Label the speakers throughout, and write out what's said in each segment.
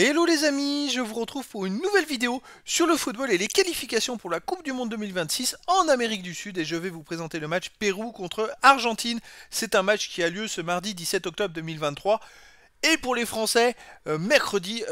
Speaker 1: Hello les amis, je vous retrouve pour une nouvelle vidéo sur le football et les qualifications pour la Coupe du Monde 2026 en Amérique du Sud et je vais vous présenter le match Pérou contre Argentine. C'est un match qui a lieu ce mardi 17 octobre 2023 et pour les Français, euh, mercredi 18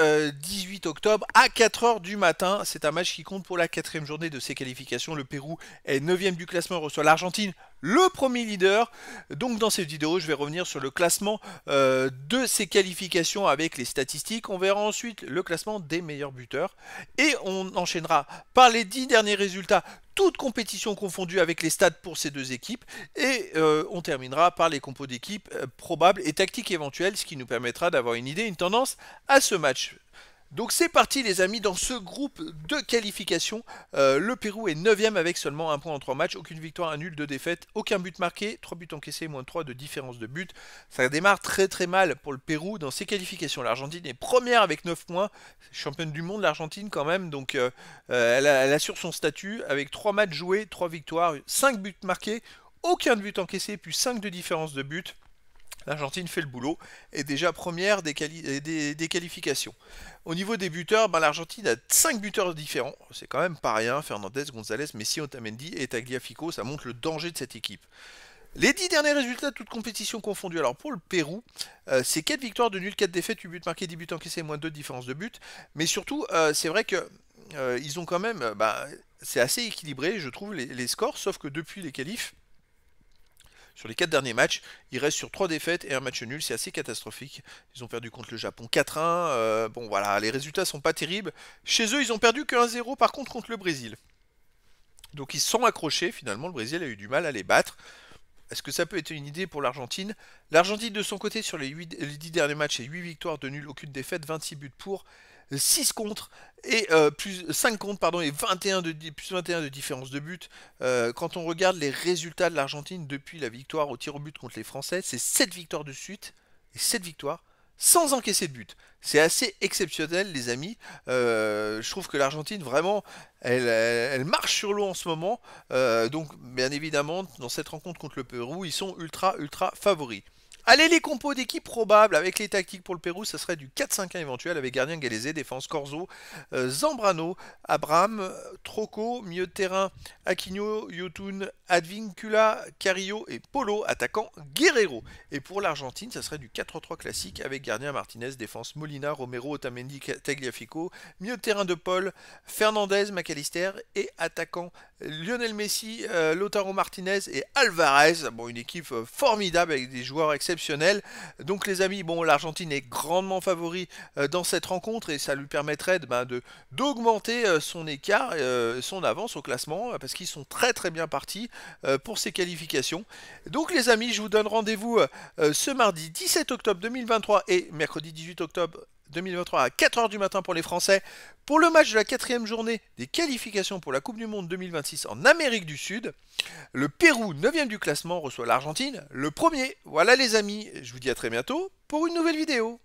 Speaker 1: euh, octobre à 4h du matin. C'est un match qui compte pour la quatrième journée de ces qualifications. Le Pérou est 9ème du classement, reçoit l'Argentine, le premier leader. Donc dans cette vidéo, je vais revenir sur le classement euh, de ces qualifications avec les statistiques. On verra ensuite le classement des meilleurs buteurs. Et on enchaînera par les 10 derniers résultats, toutes compétitions confondues avec les stats pour ces deux équipes. Et euh, on terminera par les compos d'équipe euh, probables et tactiques éventuelles, ce qui nous permettra d'avoir une idée, une tendance à ce match. Donc c'est parti les amis, dans ce groupe de qualification, euh, le Pérou est 9ème avec seulement 1 point en 3 matchs, aucune victoire, un nul, deux défaites, aucun but marqué, 3 buts encaissés, moins 3 de différence de but. Ça démarre très très mal pour le Pérou dans ces qualifications. L'Argentine est première avec 9 points, championne du monde l'Argentine quand même, donc euh, euh, elle, assure son statut avec 3 matchs joués, 3 victoires, 5 buts marqués, aucun but encaissé, plus 5 de différence de but l'Argentine fait le boulot, et déjà première des, qualifications. Au niveau des buteurs, ben, l'Argentine a 5 buteurs différents, c'est quand même pas rien, Fernandez, Gonzalez, Messi, Otamendi et Tagliafico, ça montre le danger de cette équipe. Les 10 derniers résultats, toutes compétitions confondues. Alors pour le Pérou, euh, c'est 4 victoires de nuls, 4 défaites, 8 buts marqués, 10 buts encaissés, moins 2 différences de but. Mais surtout, euh, c'est vrai que euh, ils ont quand même... Ben, c'est assez équilibré, je trouve, les, les, scores, sauf que depuis les qualifs, sur les 4 derniers matchs, ils restent sur 3 défaites et un match nul. C'est assez catastrophique. Ils ont perdu contre le Japon 4-1. Euh, bon, voilà, les résultats sont pas terribles. Chez eux, ils ont perdu que 1-0 par contre contre le Brésil. Donc ils sont accrochés. Finalement, le Brésil a eu du mal à les battre. Est-ce que ça peut être une idée pour l'Argentine L'Argentine, de son côté, sur les, 10 derniers matchs, c'est 8 victoires, de nul, aucune défaite, 26 buts pour. 6 contre et euh, plus 5 contre pardon et 21 de plus 21 de différence de but. Euh, quand on regarde les résultats de l'Argentine depuis la victoire au tir au but contre les Français, c'est 7 victoires de suite et 7 victoires sans encaisser de but. C'est assez exceptionnel, les amis. Euh, je trouve que l'Argentine, vraiment, elle, marche sur l'eau en ce moment. donc, bien évidemment, dans cette rencontre contre le Pérou, ils sont ultra, ultra favoris. Allez, les compos d'équipe probables avec les tactiques pour le Pérou, ça serait du 4-5-1 éventuel avec gardien Galézé, défense Corzo, euh, Zambrano, Abraham, Troco, milieu de terrain Aquino, Yotun, Advincula, Carillo et Polo, attaquant Guerrero. Et pour l'Argentine, ça serait du 4-3 classique avec gardien Martinez, défense Molina, Romero, Otamendi, Tagliafico, Mieux de terrain de Paul, Fernandez, McAllister et attaquant Lionel Messi, Lotaro euh, Lautaro Martinez et Alvarez. Bon, une équipe euh, formidable avec des joueurs exceptionnels. Donc les amis, bon, l'Argentine est grandement favori euh, dans cette rencontre et ça lui permettrait ben, de, d'augmenter son écart, son avance au classement parce qu'ils sont très très bien partis pour ces qualifications. Donc les amis, je vous donne rendez-vous ce mardi 17 octobre 2023 et mercredi 18 octobre 2023 à 4h du matin pour les Français pour le match de la quatrième journée des qualifications pour la Coupe du Monde 2026 en Amérique du Sud. Le Pérou, 9 du classement, reçoit l'Argentine, le premier. Voilà les amis, je vous dis à très bientôt pour une nouvelle vidéo.